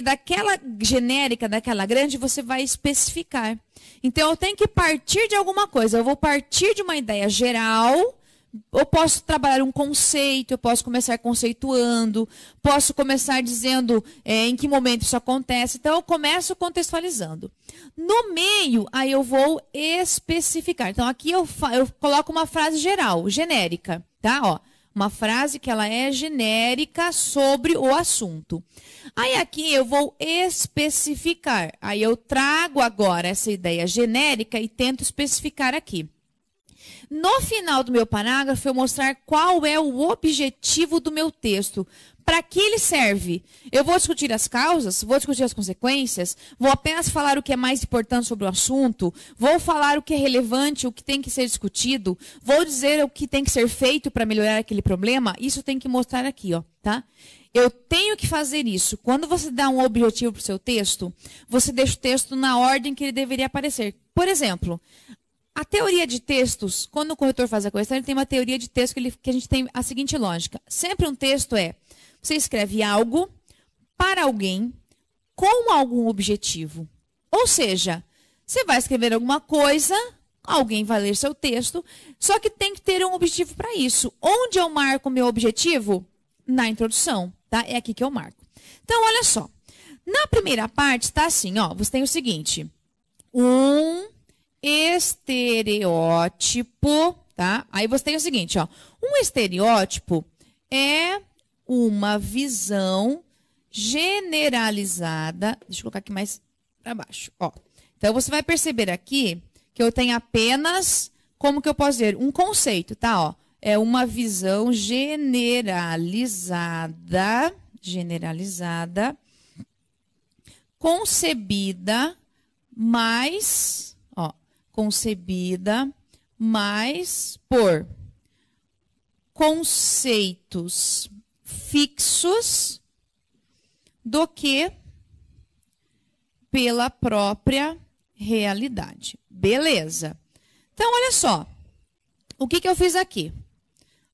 daquela genérica, daquela grande, você vai especificar. Então, eu tenho que partir de alguma coisa. Eu vou partir de uma ideia geral. Eu posso trabalhar um conceito, eu posso começar conceituando, posso começar dizendo é, em que momento isso acontece. Então, eu começo contextualizando. No meio, aí eu vou especificar. Então, aqui eu, eu coloco uma frase geral, genérica, tá? Ó, uma frase que ela é genérica sobre o assunto. Aí aqui eu vou especificar. Aí eu trago agora essa ideia genérica e tento especificar aqui. No final do meu parágrafo, eu mostrar qual é o objetivo do meu texto, para que ele serve? Eu vou discutir as causas, vou discutir as consequências, vou apenas falar o que é mais importante sobre o assunto, vou falar o que é relevante, o que tem que ser discutido, vou dizer o que tem que ser feito para melhorar aquele problema. Isso tem que mostrar aqui, ó, tá? Eu tenho que fazer isso. Quando você dá um objetivo para o seu texto, você deixa o texto na ordem que ele deveria aparecer. Por exemplo, a teoria de textos, quando o corretor faz a correção, ele tem uma teoria de texto que, ele, que a gente tem a seguinte lógica. Sempre um texto é você escreve algo para alguém com algum objetivo. Ou seja, você vai escrever alguma coisa, alguém vai ler seu texto, só que tem que ter um objetivo para isso. Onde eu marco o meu objetivo? Na introdução, tá? É aqui que eu marco. Então, olha só. Na primeira parte está assim, ó, você tem o seguinte: um estereótipo, tá? Aí você tem o seguinte, ó, um estereótipo é uma visão generalizada. Deixa eu colocar aqui mais para baixo. Ó. Então você vai perceber aqui que eu tenho apenas, como que eu posso dizer, um conceito, tá? Ó, é uma visão generalizada, generalizada, concebida mais, ó, concebida mais por conceitos fixos do que pela própria realidade. Beleza. Então, olha só. O que, que eu fiz aqui?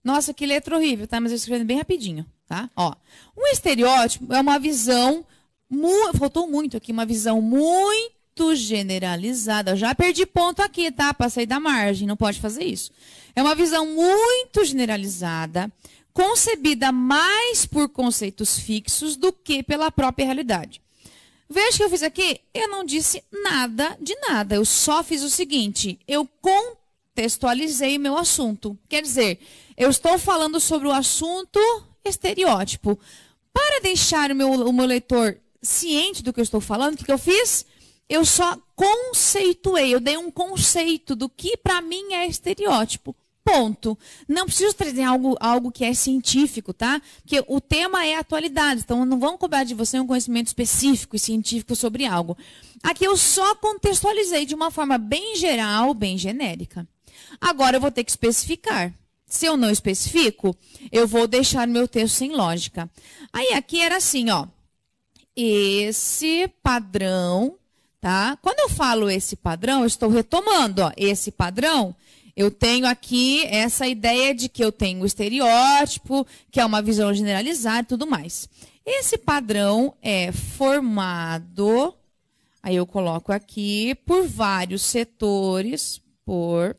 Nossa, que letra horrível, tá? Mas eu escrevendo bem rapidinho, tá? Ó, um estereótipo é uma visão. Mu faltou muito aqui, uma visão muito generalizada. Eu já perdi ponto aqui, tá? Passei da margem, não pode fazer isso. É uma visão muito generalizada concebida mais por conceitos fixos do que pela própria realidade. Veja o que eu fiz aqui. Eu não disse nada de nada. Eu só fiz o seguinte: eu contextualizei meu assunto. Quer dizer, eu estou falando sobre o assunto estereótipo. Para deixar o meu, o meu leitor ciente do que eu estou falando, o que, que eu fiz? Eu só conceituei, eu dei um conceito do que para mim é estereótipo. Ponto. Não preciso trazer algo, algo que é científico, tá? Porque o tema é atualidade, então não vão cobrar de você um conhecimento específico e científico sobre algo. Aqui eu só contextualizei de uma forma bem geral, bem genérica. Agora eu vou ter que especificar. Se eu não especifico, eu vou deixar meu texto sem lógica. Aí aqui era assim, ó. Esse padrão, tá? Quando eu falo esse padrão, eu estou retomando, ó, esse padrão eu tenho aqui essa ideia de que eu tenho o estereótipo, que é uma visão generalizada e tudo mais. Esse padrão é formado, aí eu coloco aqui, por vários setores, por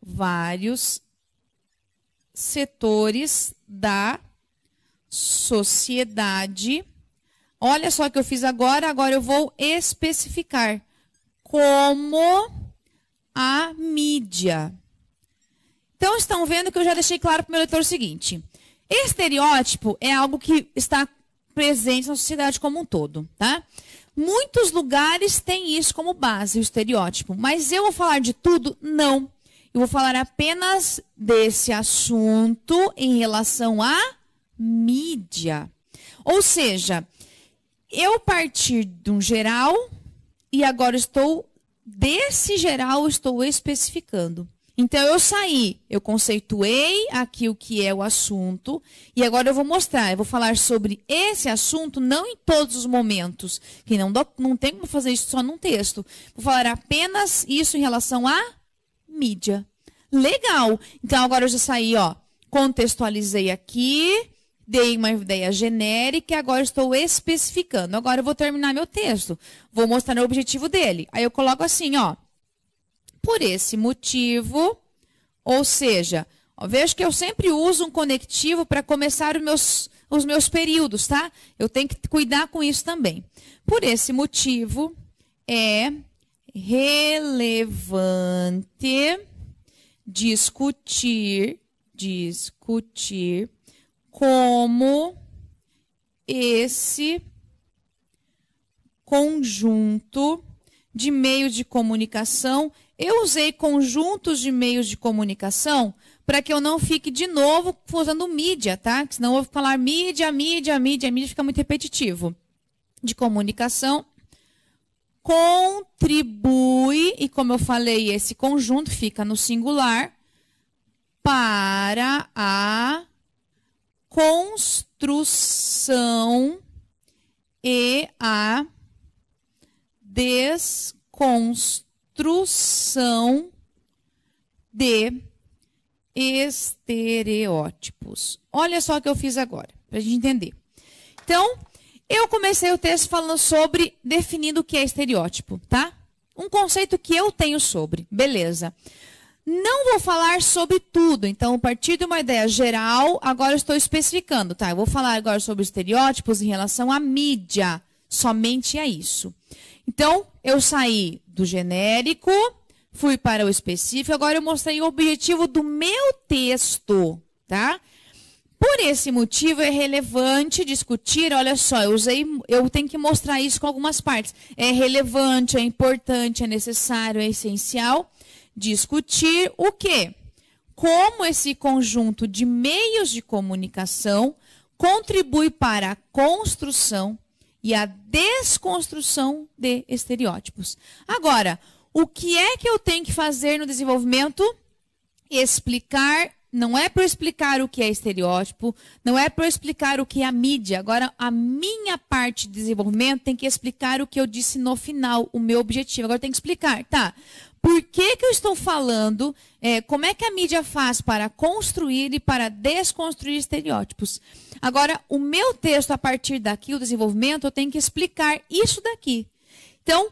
vários setores da sociedade. Olha só o que eu fiz agora, agora eu vou especificar como a mídia. Então, estão vendo que eu já deixei claro para o meu leitor o seguinte: estereótipo é algo que está presente na sociedade como um todo, tá? Muitos lugares têm isso como base, o estereótipo. Mas eu vou falar de tudo? Não. Eu vou falar apenas desse assunto em relação à mídia. Ou seja, eu partir de um geral e agora estou desse geral estou especificando. Então eu saí, eu conceituei aqui o que é o assunto e agora eu vou mostrar, eu vou falar sobre esse assunto não em todos os momentos, que não, do, não tem como fazer isso só num texto. Vou falar apenas isso em relação à mídia. Legal. Então agora eu já saí, ó, contextualizei aqui, dei uma ideia genérica e agora estou especificando. Agora eu vou terminar meu texto, vou mostrar o objetivo dele. Aí eu coloco assim, ó. Por esse motivo, ou seja, ó, vejo que eu sempre uso um conectivo para começar os meus, os meus períodos, tá? Eu tenho que cuidar com isso também. Por esse motivo, é relevante discutir, discutir como esse conjunto de meios de comunicação. Eu usei conjuntos de meios de comunicação para que eu não fique de novo usando mídia, tá? Que senão eu vou falar mídia, mídia, mídia, mídia, fica muito repetitivo. De comunicação contribui, e como eu falei, esse conjunto fica no singular, para a construção e a desconstrução de estereótipos. Olha só o que eu fiz agora, para a gente entender. Então, eu comecei o texto falando sobre definindo o que é estereótipo, tá? Um conceito que eu tenho sobre, beleza. Não vou falar sobre tudo, então, a partir de uma ideia geral, agora estou especificando, tá? Eu vou falar agora sobre estereótipos em relação à mídia, somente a é isso. Então, eu saí do genérico, fui para o específico, agora eu mostrei o objetivo do meu texto, tá? Por esse motivo é relevante discutir, olha só, eu usei, eu tenho que mostrar isso com algumas partes. É relevante, é importante, é necessário, é essencial discutir o quê? Como esse conjunto de meios de comunicação contribui para a construção e a desconstrução de estereótipos. Agora, o que é que eu tenho que fazer no desenvolvimento? Explicar não é para explicar o que é estereótipo, não é para explicar o que é a mídia. Agora, a minha parte de desenvolvimento tem que explicar o que eu disse no final, o meu objetivo. Agora tem que explicar, tá? por que, que eu estou falando, é, como é que a mídia faz para construir e para desconstruir estereótipos. Agora, o meu texto, a partir daqui, o desenvolvimento, eu tenho que explicar isso daqui. Então,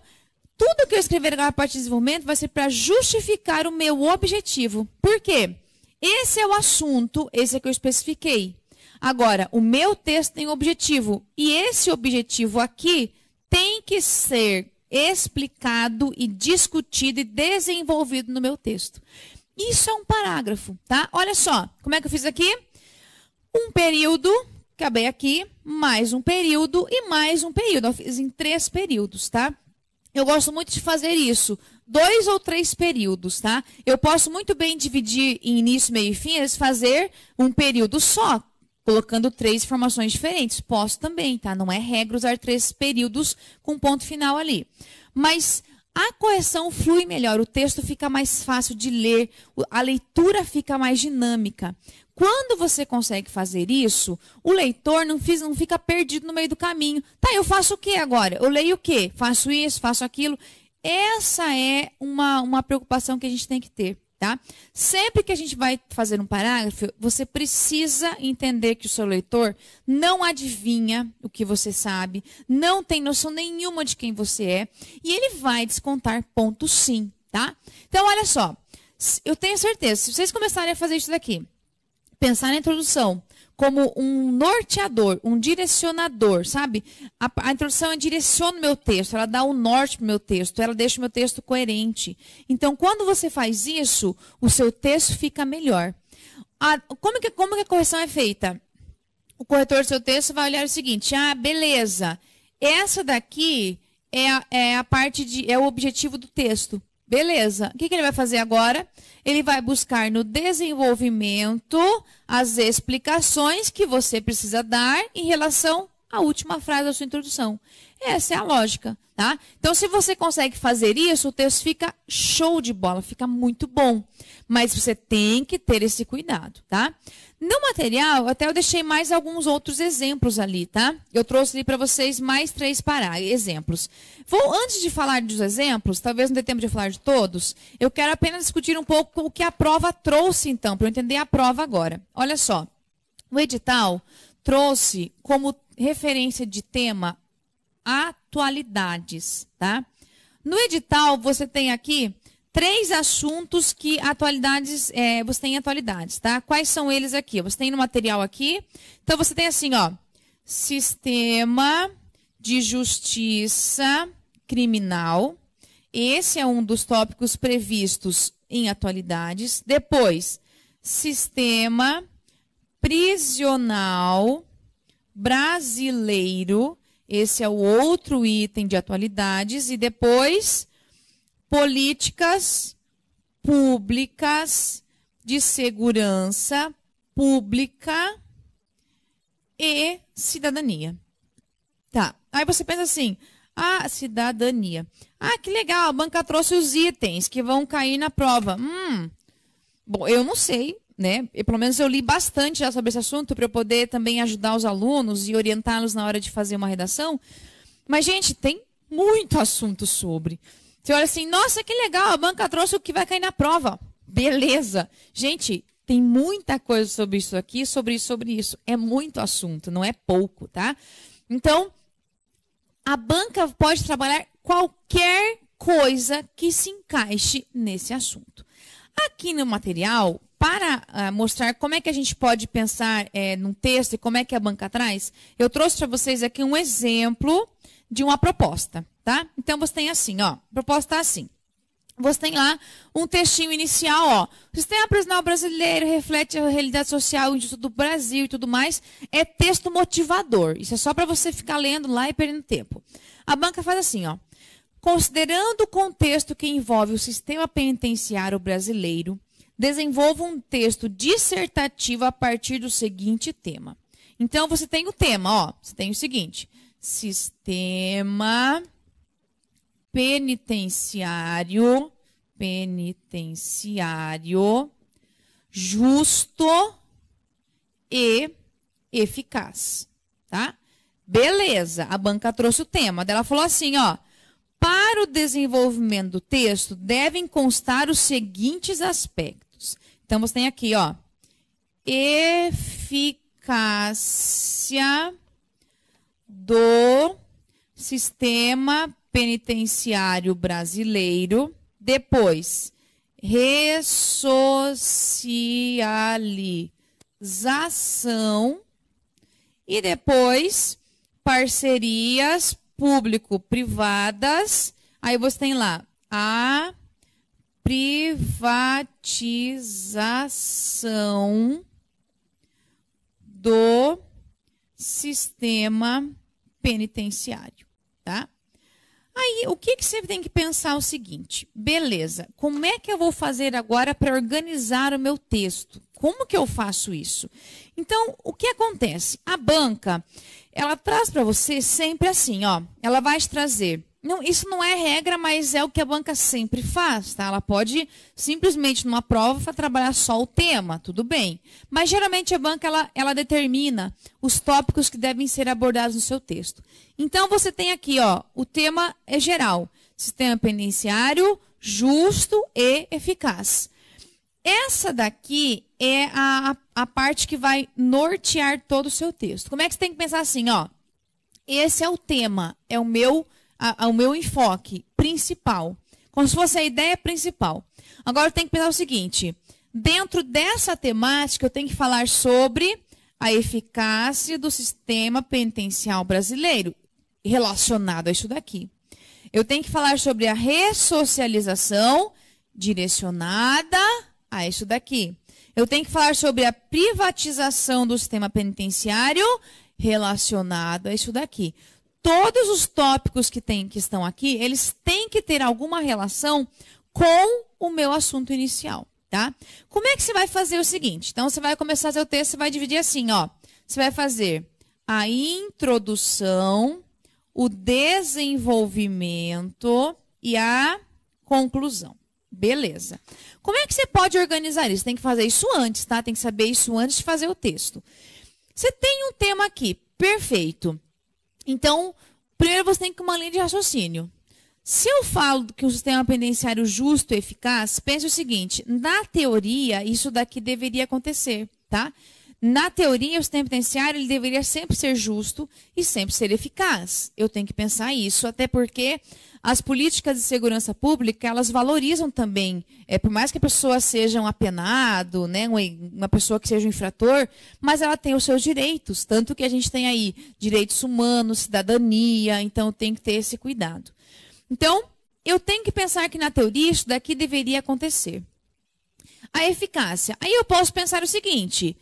tudo que eu escrever agora a partir do desenvolvimento vai ser para justificar o meu objetivo. Por quê? Esse é o assunto, esse é que eu especifiquei. Agora, o meu texto tem um objetivo. E esse objetivo aqui tem que ser explicado e discutido e desenvolvido no meu texto. Isso é um parágrafo, tá? Olha só, como é que eu fiz aqui? Um período, acabei aqui, mais um período e mais um período. Eu fiz em três períodos, tá? Eu gosto muito de fazer isso, dois ou três períodos, tá? Eu posso muito bem dividir em início, meio e fim, e fazer um período só, colocando três formações diferentes. Posso também, tá? Não é regra usar três períodos com ponto final ali. Mas a correção flui melhor, o texto fica mais fácil de ler, a leitura fica mais dinâmica. Quando você consegue fazer isso, o leitor não, fica perdido no meio do caminho. Tá, eu faço o que agora? Eu leio o que? Faço isso, faço aquilo. Essa é uma, uma preocupação que a gente tem que ter. Tá? Sempre que a gente vai fazer um parágrafo, você precisa entender que o seu leitor não adivinha o que você sabe, não tem noção nenhuma de quem você é, e ele vai descontar pontos sim, tá? Então, olha só, eu tenho certeza, se vocês começarem a fazer isso daqui, pensar na introdução, como um norteador, um direcionador, sabe? A, a introdução é direciona o meu texto, ela dá o um norte para o meu texto, ela deixa o meu texto coerente. Então, quando você faz isso, o seu texto fica melhor. A, como, que, como que a correção é feita? O corretor do seu texto vai olhar o seguinte: ah, beleza, essa daqui é, é a parte de. é o objetivo do texto. Beleza. O que, que, ele vai fazer agora? Ele vai buscar no desenvolvimento as explicações que você precisa dar em relação a última frase da sua introdução. Essa é a lógica, tá? Então, se você consegue fazer isso, o texto fica show de bola, fica muito bom. Mas você tem que ter esse cuidado, tá? No material, até eu deixei mais alguns outros exemplos ali, tá? Eu trouxe ali para vocês mais três pará exemplos. Vou, antes de falar dos exemplos, talvez não dê tempo de falar de todos, eu quero apenas discutir um pouco o que a prova trouxe, então, para eu entender a prova agora. Olha só, o edital trouxe como referência de tema atualidades, tá? No edital você tem aqui três assuntos que atualidades, é, você tem atualidades, tá? Quais são eles aqui? Você tem no material aqui. Então você tem assim, ó, sistema de justiça criminal. Esse é um dos tópicos previstos em atualidades. Depois, sistema prisional brasileiro. Esse é o outro item de atualidades. E depois, políticas públicas de segurança pública e cidadania. Tá. Aí você pensa assim: ah, cidadania. Ah, que legal, a banca trouxe os itens que vão cair na prova. Hum. Bom, eu não sei né? E pelo menos eu li bastante já sobre esse assunto para eu poder também ajudar os alunos e orientá-los na hora de fazer uma redação. Mas, gente, tem muito assunto sobre. Você olha assim, nossa, que legal, a banca trouxe o que vai cair na prova. Beleza. Gente, tem muita coisa sobre isso aqui, sobre isso, sobre isso. É muito assunto, não é pouco, tá? Então, a banca pode trabalhar qualquer coisa que se encaixe nesse assunto. Aqui no material, para uh, mostrar como é que a gente pode pensar é, num texto e como é que a banca traz, eu trouxe para vocês aqui um exemplo de uma proposta, tá? Então você tem assim, ó, proposta assim. Você tem lá um textinho inicial, ó. O sistema prisional brasileiro reflete a realidade social do Brasil e tudo mais. É texto motivador. Isso é só para você ficar lendo lá e perdendo tempo. A banca faz assim, ó. Considerando o contexto que envolve o sistema penitenciário brasileiro, desenvolva um texto dissertativo a partir do seguinte tema. Então, você tem o tema, ó, você tem o seguinte: sistema penitenciário, penitenciário justo e eficaz, tá? Beleza, a banca trouxe o tema. Ela falou assim, ó: "Para o desenvolvimento do texto devem constar os seguintes aspectos: então você tem aqui, ó, eficácia do sistema penitenciário brasileiro. Depois, ressocialização e depois parcerias público-privadas. Aí você tem lá a privatização do sistema penitenciário, tá? Aí, o que, que você tem que pensar é o seguinte, beleza, como é que eu vou fazer agora para organizar o meu texto? Como que eu faço isso? Então, o que acontece? A banca, ela traz para você sempre assim, ó, ela vai te trazer não, isso não é regra, mas é o que a banca sempre faz, tá? Ela pode simplesmente numa prova trabalhar só o tema, tudo bem. Mas geralmente a banca ela, ela determina os tópicos que devem ser abordados no seu texto. Então você tem aqui, ó, o tema é geral: sistema penitenciário, justo e eficaz. Essa daqui é a, a parte que vai nortear todo o seu texto. Como é que você tem que pensar assim, ó? Esse é o tema, é o meu tema o ao meu enfoque principal, como se fosse a ideia principal. Agora eu tenho que pensar o seguinte: dentro dessa temática, eu tenho que falar sobre a eficácia do sistema penitencial brasileiro relacionado a isso daqui. Eu tenho que falar sobre a ressocialização direcionada a isso daqui. Eu tenho que falar sobre a privatização do sistema penitenciário relacionado a isso daqui todos os tópicos que, tem, que estão aqui, eles têm que ter alguma relação com o meu assunto inicial, tá? Como é que você vai fazer o seguinte? Então, você vai começar seu texto, você vai dividir assim, ó. Você vai fazer a introdução, o desenvolvimento e a conclusão. Beleza. Como é que você pode organizar isso? Tem que fazer isso antes, tá? Tem que saber isso antes de fazer o texto. Você tem um tema aqui, perfeito. Então, primeiro você tem que uma linha de raciocínio. Se eu falo que um sistema penitenciário justo e eficaz, pense o seguinte: na teoria, isso daqui deveria acontecer, tá? Na teoria, o sistema penitenciário ele deveria sempre ser justo e sempre ser eficaz. Eu tenho que pensar isso, até porque as políticas de segurança pública elas valorizam também, é, por mais que a pessoa seja um apenado, né, uma pessoa que seja um infrator, mas ela tem os seus direitos, tanto que a gente tem aí direitos humanos, cidadania, então tem que ter esse cuidado. Então, eu tenho que pensar que na teoria isso daqui deveria acontecer. A eficácia. Aí eu posso pensar o seguinte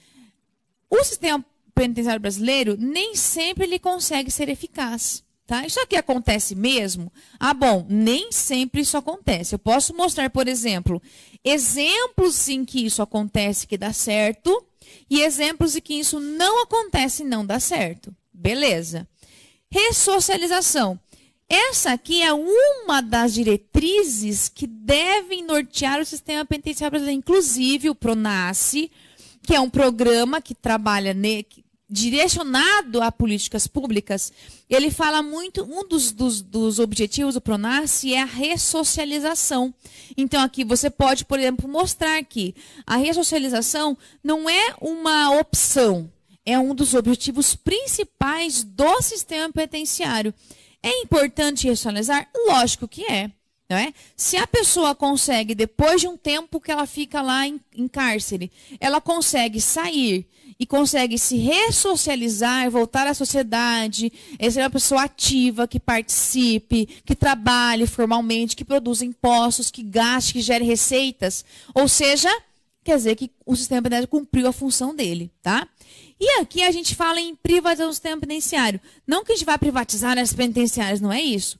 o sistema penitenciário brasileiro nem sempre ele consegue ser eficaz. Tá? Isso aqui acontece mesmo? Ah, bom, nem sempre isso acontece. Eu posso mostrar, por exemplo, exemplos em que isso acontece que dá certo e exemplos em que isso não acontece e não dá certo. Beleza. Ressocialização. Essa aqui é uma das diretrizes que devem nortear o sistema penitenciário brasileiro, inclusive o PRONASSE, que é um programa que trabalha ne, direcionado a políticas públicas, ele fala muito, um dos, dos, dos objetivos do Pronasce é a ressocialização. Então, aqui você pode, por exemplo, mostrar que a ressocialização não é uma opção, é um dos objetivos principais do sistema penitenciário. É importante ressocializar? Lógico que é. Não é? Se a pessoa consegue, depois de um tempo que ela fica lá em, em cárcere, ela consegue sair e consegue se ressocializar, voltar à sociedade, ser é uma pessoa ativa, que participe, que trabalhe formalmente, que produza impostos, que gaste, que gere receitas. Ou seja, quer dizer que o sistema penitenciário cumpriu a função dele, tá? E aqui a gente fala em privatização do sistema penitenciário. Não que a gente vá privatizar as penitenciárias, não é isso.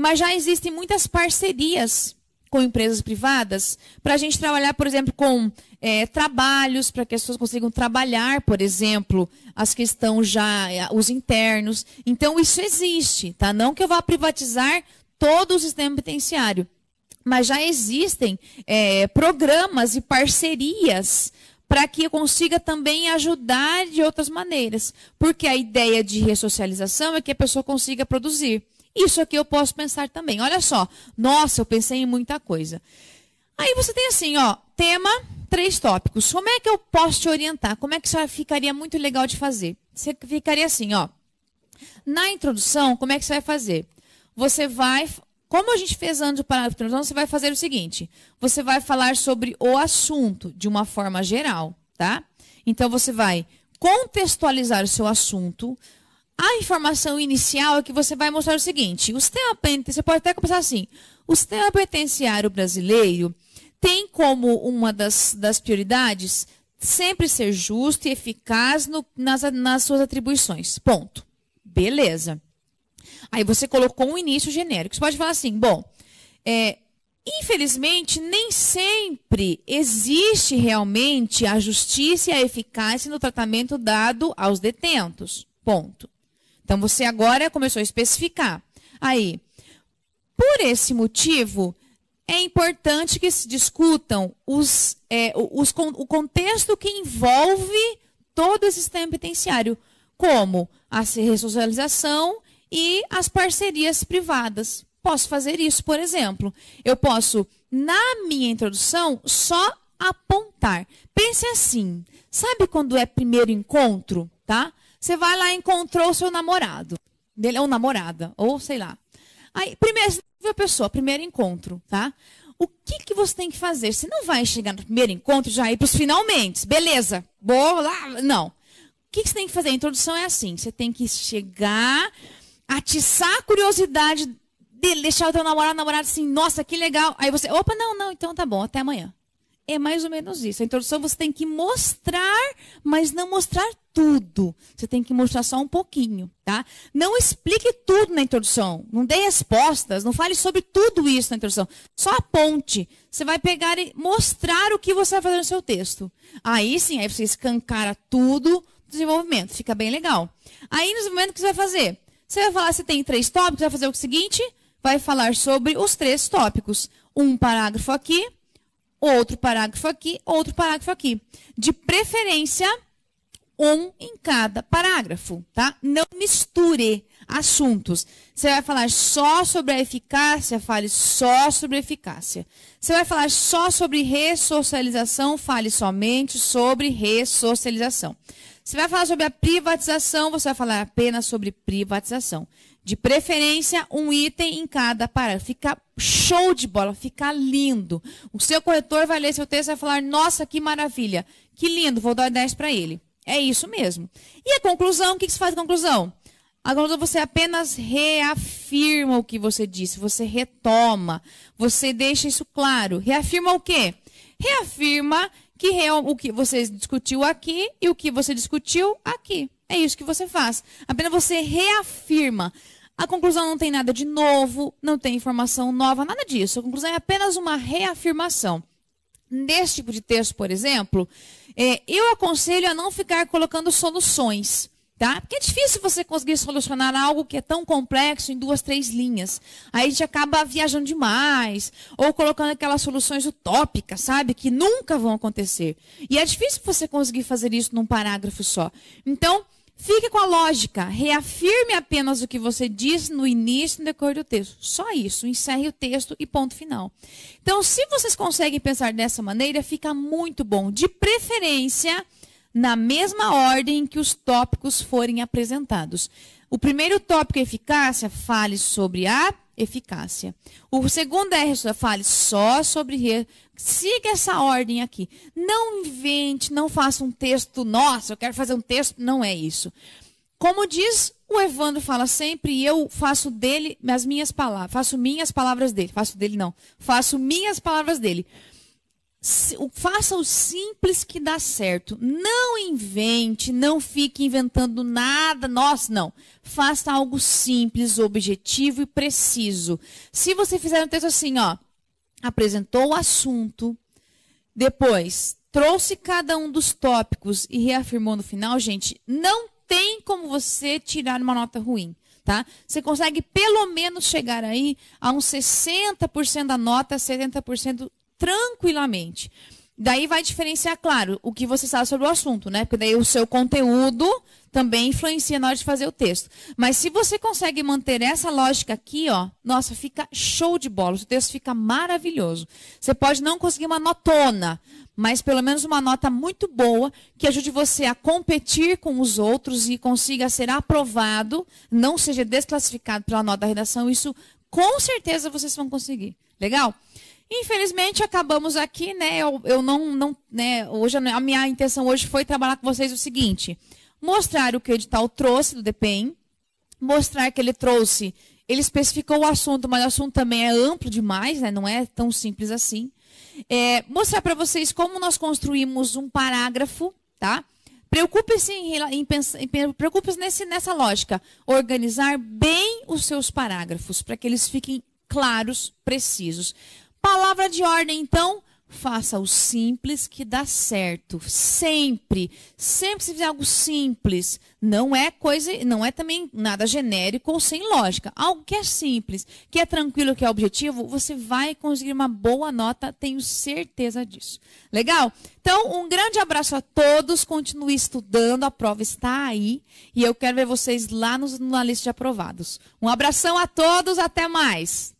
Mas já existem muitas parcerias com empresas privadas para a gente trabalhar, por exemplo, com é, trabalhos, para que as pessoas consigam trabalhar, por exemplo, as que estão já, é, os internos. Então, isso existe, tá? Não que eu vá privatizar todo o sistema penitenciário, mas já existem é, programas e parcerias para que eu consiga também ajudar de outras maneiras. Porque a ideia de ressocialização é que a pessoa consiga produzir. Isso aqui é eu posso pensar também. Olha só, nossa, eu pensei em muita coisa. Aí você tem assim, ó, tema, três tópicos. Como é que eu posso te orientar? Como é que isso ficaria muito legal de fazer? Você ficaria assim, ó. Na introdução, como é que você vai fazer? Você vai como a gente fez antes do parágrafo de introdução, você vai fazer o seguinte: você vai falar sobre o assunto de uma forma geral, tá? Então você vai contextualizar o seu assunto, a informação inicial é que você vai mostrar o seguinte: o sistema penitenciário, você pode até começar assim. O sistema penitenciário brasileiro tem como uma das, das prioridades sempre ser justo e eficaz no, nas, nas suas atribuições. Ponto. Beleza. Aí você colocou um início genérico. Você pode falar assim: bom, é, infelizmente, nem sempre existe realmente a justiça e a eficácia no tratamento dado aos detentos. Ponto. Então você agora começou a especificar. Aí, por esse motivo, é importante que se discutam os, é, os, o contexto que envolve todo o sistema penitenciário, como a ressocialização e as parcerias privadas. Posso fazer isso, por exemplo. Eu posso, na minha introdução, só apontar. Pense assim: sabe quando é primeiro encontro, tá? Você vai lá e encontrou o seu namorado. Dele ou é namorada, ou sei lá. Aí, primeiro, você viu a pessoa, primeiro encontro, tá? O que, que você tem que fazer? Você não vai chegar no primeiro encontro já ir para os finalmente. Beleza, boa, lá, não. O que, que você tem que fazer? A introdução é assim, você tem que chegar, atiçar a curiosidade dele, deixar o teu namorado, namorado assim, nossa, que legal. Aí você, opa, não, não, então tá bom, até amanhã. É mais ou menos isso. A introdução você tem que mostrar, mas não mostrar tudo. Você tem que mostrar só um pouquinho, tá? Não explique tudo na introdução. Não dê respostas, não fale sobre tudo isso na introdução. Só aponte. Você vai pegar e mostrar o que você vai fazer no seu texto. Aí sim, aí você escancara tudo desenvolvimento. Fica bem legal. Aí no desenvolvimento, o que você vai fazer? Você vai falar, você tem três tópicos, vai fazer o seguinte, vai falar sobre os três tópicos. Um parágrafo aqui, outro parágrafo aqui, outro parágrafo aqui. De preferência, um em cada parágrafo, tá? Não misture assuntos. Você vai falar só sobre a eficácia, fale só sobre a eficácia. Você vai falar só sobre ressocialização, fale somente sobre ressocialização. Você vai falar sobre a privatização, você vai falar apenas sobre privatização. De preferência, um item em cada parágrafo. Fica show de bola, fica lindo. O seu corretor vai ler seu texto e vai falar: nossa, que maravilha, que lindo, vou dar 10 para ele. É isso mesmo. E a conclusão? O que, se faz a conclusão? Agora você apenas reafirma o que você disse, você retoma, você deixa isso claro. Reafirma o quê? Reafirma que o que você discutiu aqui e o que você discutiu aqui. É isso que você faz. Apenas você reafirma. A conclusão não tem nada de novo, não tem informação nova, nada disso. A conclusão é apenas uma reafirmação. Nesse tipo de texto, por exemplo, é, eu aconselho a não ficar colocando soluções. Tá? Porque é difícil você conseguir solucionar algo que é tão complexo em duas, três linhas. Aí a gente acaba viajando demais, ou colocando aquelas soluções utópicas, sabe? Que nunca vão acontecer. E é difícil você conseguir fazer isso num parágrafo só. Então, Fique com a lógica. Reafirme apenas o que você disse no início e no decorrer do texto. Só isso. Encerre o texto e ponto final. Então, se vocês conseguem pensar dessa maneira, fica muito bom. De preferência, na mesma ordem que os tópicos forem apresentados. O primeiro tópico é eficácia, fale sobre a eficácia. O segundo é fale só sobre Siga essa ordem aqui. Não invente, não faça um texto, nossa, eu quero fazer um texto, não é isso. Como diz o Evandro fala sempre, e eu faço dele as minhas palavras, faço minhas palavras dele, faço dele não, faço minhas palavras dele. Faça o simples que dá certo. Não invente, não fique inventando nada. nós não. Faça algo simples, objetivo e preciso. Se você fizer um texto assim, ó, apresentou o assunto, depois trouxe cada um dos tópicos e reafirmou no final, gente, não tem como você tirar uma nota ruim. Tá? Você consegue pelo menos chegar aí a uns 60% da nota, 70% tranquilamente. Daí vai diferenciar, claro, o que você sabe sobre o assunto, né? Porque daí o seu conteúdo também influencia na hora de fazer o texto. Mas se você consegue manter essa lógica aqui, ó, nossa, fica show de bola. O texto fica maravilhoso. Você pode não conseguir uma notona, mas pelo menos uma nota muito boa que ajude você a competir com os outros e consiga ser aprovado, não seja desclassificado pela nota da redação. Isso com certeza vocês vão conseguir. Legal? Infelizmente acabamos aqui, né? Eu, eu não, não, né? Hoje a minha intenção hoje foi trabalhar com vocês o seguinte: mostrar o que o edital trouxe do DPEM, mostrar que ele trouxe, ele especificou o assunto, mas o assunto também é amplo demais, né? Não é tão simples assim. É, mostrar para vocês como nós construímos um parágrafo, tá? Preocupe-se em, em, em preocupe nesse, nessa lógica, organizar bem os seus parágrafos para que eles fiquem claros, precisos. Palavra de ordem, então, faça o simples que dá certo. Sempre. Sempre se fizer algo simples. Não é coisa, não é também nada genérico ou sem lógica. Algo que é simples, que é tranquilo, que é objetivo, você vai conseguir uma boa nota, tenho certeza disso. Legal? Então, um grande abraço a todos. Continue estudando, a prova está aí. E eu quero ver vocês lá no, na lista de aprovados. Um abração a todos, até mais!